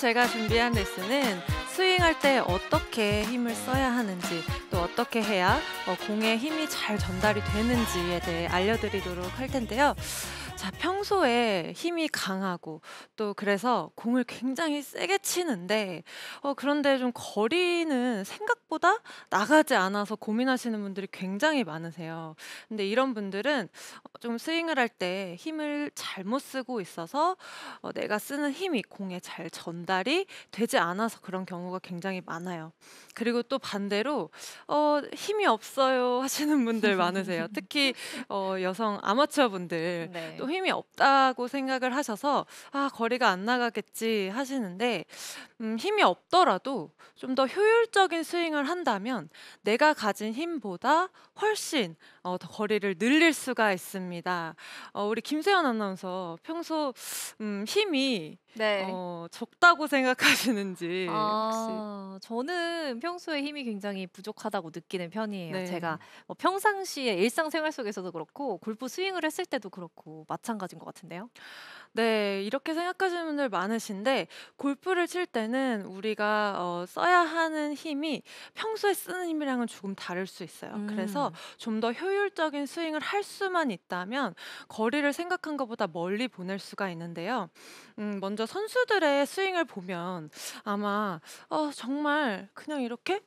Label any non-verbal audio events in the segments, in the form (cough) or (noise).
제가 준비한 레슨은 스윙할 때 어떻게 힘을 써야 하는지 또 어떻게 해야 어, 공에 힘이 잘 전달이 되는지에 대해 알려드리도록 할 텐데요. 자, 평소에 힘이 강하고 또 그래서 공을 굉장히 세게 치는데 어, 그런데 좀 거리는 생각보다 나가지 않아서 고민하시는 분들이 굉장히 많으세요. 근데 이런 분들은 어, 좀 스윙을 할 때 힘을 잘못 쓰고 있어서 어, 내가 쓰는 힘이 공에 잘 전달이 되지 않아서 그런 경우가 굉장히 많아요. 그리고 또 반대로 어, 힘이 없어요 하시는 분들 많으세요. 특히 어, 여성 아마추어 분들 (laughs) 네. 또 힘이 없다고 생각을 하셔서 '아 거리가 안 나가겠지.' 하시는데 음, 힘이 없더라도 좀 더 효율적인 스윙을 한다면 내가 가진 힘보다 훨씬 어, 더 거리를 늘릴 수가 있습니다. 어, 우리 김세현 아나운서 평소 음, 힘이 네. 어, 적다고 생각하시는지 아, 저는 평소에 힘이 굉장히 부족하다고 느끼는 편이에요. 네. 제가 뭐 평상시에 일상생활 속에서도 그렇고 골프 스윙을 했을 때도 그렇고 마찬가지인 것 같은데요. 네, 이렇게 생각하시는 분들 많으신데 골프를 칠 때는 때는 우리가 어 써야 하는 힘이 평소에 쓰는 힘이랑은 조금 다를 수 있어요. 그래서 음. 좀더 효율적인 스윙을 할 수만 있다면 거리를 생각한 것보다 멀리 보낼 수가 있는데요. 음, 먼저 선수들의 스윙을 보면 아마 어, 정말 그냥 이렇게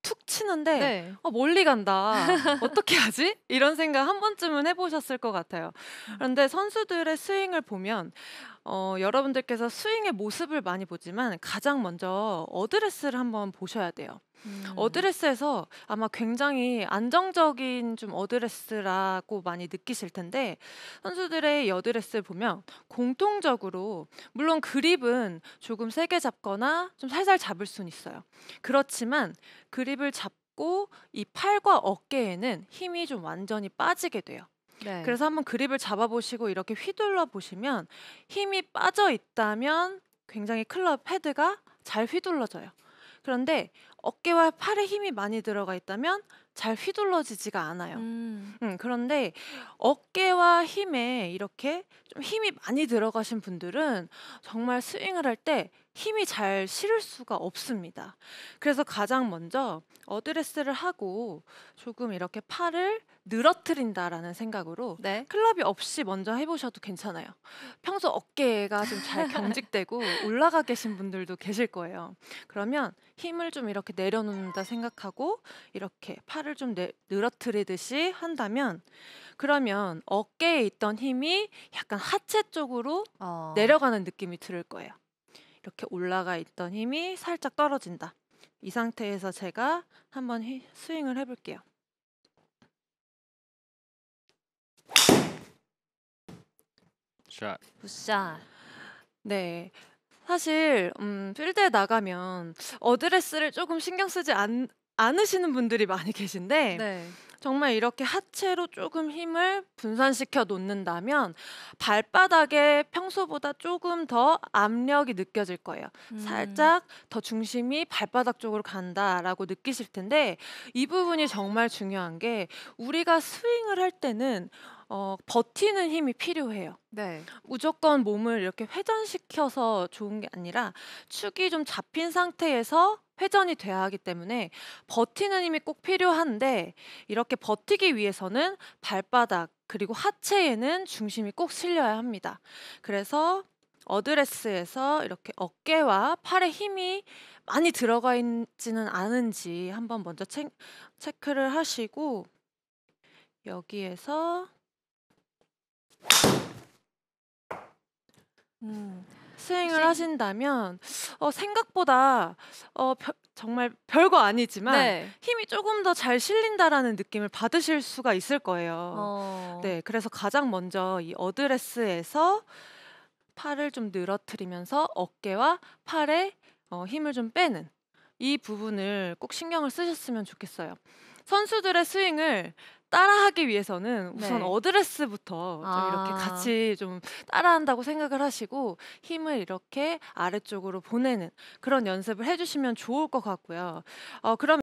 툭 치는데 네. 어, 멀리 간다 어떻게 하지 이런 생각 한 번쯤은 해보셨을 것 같아요 음. 그런데 선수들의 스윙을 보면 어, 여러분들께서 스윙의 모습을 많이 보지만 가장 먼저 어드레스를 한번 보셔야 돼요. 음. 어드레스에서 아마 굉장히 안정적인 좀 어드레스라고 많이 느끼실 텐데 선수들의 어드레스를 보면 공통적으로 물론 그립은 조금 세게 잡거나 좀 살살 잡을 수는 있어요. 그렇지만 그립을 잡고 이 팔과 어깨에는 힘이 좀 완전히 빠지게 돼요. 네. 그래서 한번 그립을 잡아보시고 이렇게 휘둘러 보시면 힘이 빠져 있다면 굉장히 클럽 헤드가 잘 휘둘러져요. 그런데 어깨와 팔에 힘이 많이 들어가 있다면 잘 휘둘러지지가 않아요. 음. 음, 그런데 어깨와 힘에 이렇게 좀 힘이 많이 들어가신 분들은 정말 스윙을 할때 힘이 잘 실을 수가 없습니다. 그래서 가장 먼저 어드레스를 하고 조금 이렇게 팔을 늘어뜨린다라는 생각으로 네. 클럽이 없이 먼저 해보셔도 괜찮아요. 평소 어깨가 좀 잘 (laughs) 경직되고 올라가 계신 분들도 계실 거예요. 그러면 힘을 좀 이렇게 내려놓는다 생각하고 이렇게 팔을 좀 내, 늘어뜨리듯이 한다면 그러면 어깨에 있던 힘이 약간 하체 쪽으로 어. 내려가는 느낌이 들을 거예요. 이렇게 올라가 있던 힘이 살짝 떨어진다. 이 상태에서 제가 한번 스윙을 해볼게요. 샷. 샷 네. 사실 음, 필드에 나가면 어드레스를 조금 신경 쓰지 않, 않으시는 분들이 많이 계신데 네. 정말 이렇게 하체로 조금 힘을 분산시켜 놓는다면 발바닥에 평소보다 조금 더 압력이 느껴질 거예요. 음. 살짝 더 중심이 발바닥 쪽으로 간다라고 느끼실 텐데 이 부분이 정말 중요한 게 우리가 스윙을 할 때는 어, 버티는 힘이 필요해요. 네. 무조건 몸을 이렇게 회전시켜서 좋은 게 아니라 축이 좀 잡힌 상태에서 회전이 돼야 하기 때문에 버티는 힘이 꼭 필요한데 이렇게 버티기 위해서는 발바닥 그리고 하체에는 중심이 꼭 실려야 합니다. 그래서 어드레스에서 이렇게 어깨와 팔에 힘이 많이 들어가 있지는 않은지 한번 먼저 체, 체크를 하시고 여기에서 음, 스윙을 하신다면 어, 생각보다 어, 정말 별거 아니지만 네. 힘이 조금 더 잘 실린다라는 느낌을 받으실 수가 있을 거예요. 어. 네, 그래서 가장 먼저 이 어드레스에서 팔을 좀 늘어뜨리면서 어깨와 팔에 어, 힘을 좀 빼는 이 부분을 꼭 신경을 쓰셨으면 좋겠어요. 선수들의 스윙을 따라하기 위해서는 우선 네. 어드레스부터 아. 좀 이렇게 아. 같이 좀 따라한다고 생각을 하시고 힘을 이렇게 아래쪽으로 보내는 그런 연습을 해주시면 좋을 것 같고요. 어, 그럼